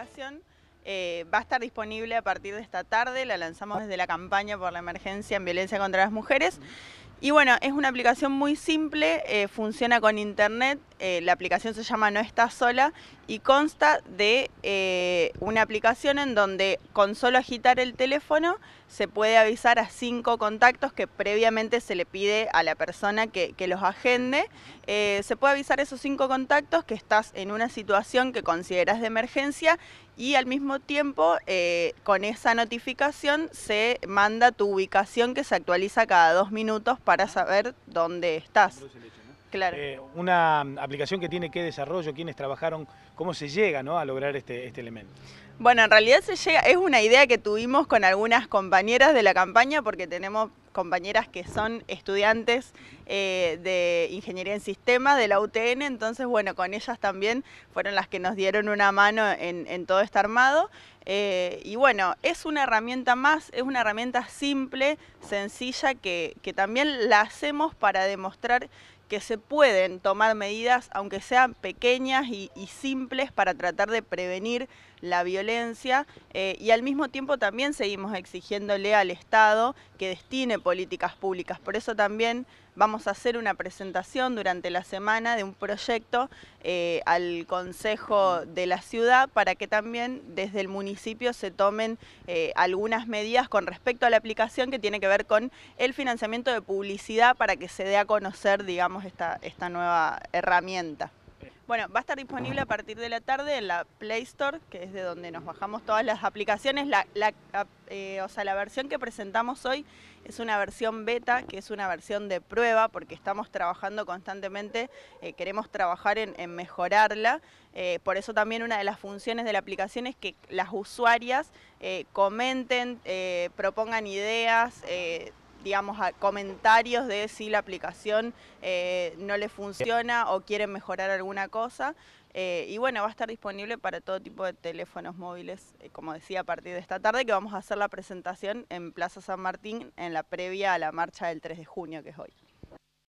aplicación eh, va a estar disponible a partir de esta tarde, la lanzamos desde la campaña por la emergencia en violencia contra las mujeres. Y bueno, es una aplicación muy simple, eh, funciona con internet, eh, la aplicación se llama No Estás Sola y consta de eh, una aplicación en donde con solo agitar el teléfono se puede avisar a cinco contactos que previamente se le pide a la persona que, los agende. Eh, se puede avisar a esos cinco contactos que estás en una situación que consideras de emergencia y al mismo tiempo con esa notificación se manda tu ubicación que se actualiza cada dos minutos para saber dónde estás. Claro. Eh, una aplicación que tiene qué desarrollo, quiénes trabajaron, cómo se llega ¿no? a lograr este, este elemento. Bueno, en realidad se llega, es una idea que tuvimos con algunas compañeras de la campaña porque tenemos compañeras que son estudiantes eh, de Ingeniería en Sistema de la UTN, entonces bueno, con ellas también fueron las que nos dieron una mano en, todo este armado. Eh, y bueno, es una herramienta más, es una herramienta simple, sencilla, que, también la hacemos para demostrar que se pueden tomar medidas, aunque sean pequeñas y, y simples, para tratar de prevenir la violencia eh, y al mismo tiempo también seguimos exigiéndole al Estado que destine políticas públicas. Por eso también vamos a hacer una presentación durante la semana de un proyecto eh, al Consejo de la Ciudad para que también desde el municipio se tomen eh, algunas medidas con respecto a la aplicación que tiene que ver con el financiamiento de publicidad para que se dé a conocer, digamos, esta nueva herramienta. Bueno, va a estar disponible a partir de la tarde en la Play Store, que es de donde nos bajamos todas las aplicaciones. La, eh, o sea, la versión que presentamos hoy es una versión beta, que es una versión de prueba, porque estamos trabajando constantemente, eh, queremos trabajar en, mejorarla. Eh, por eso también una de las funciones de la aplicación es que las usuarias comenten, propongan ideas digamos, a comentarios de si la aplicación eh, no le funciona o quieren mejorar alguna cosa. Eh, y bueno, va a estar disponible para todo tipo de teléfonos móviles, eh, como decía, a partir de esta tarde, que vamos a hacer la presentación en Plaza San Martín en la previa a la marcha del 3 de junio, que es hoy.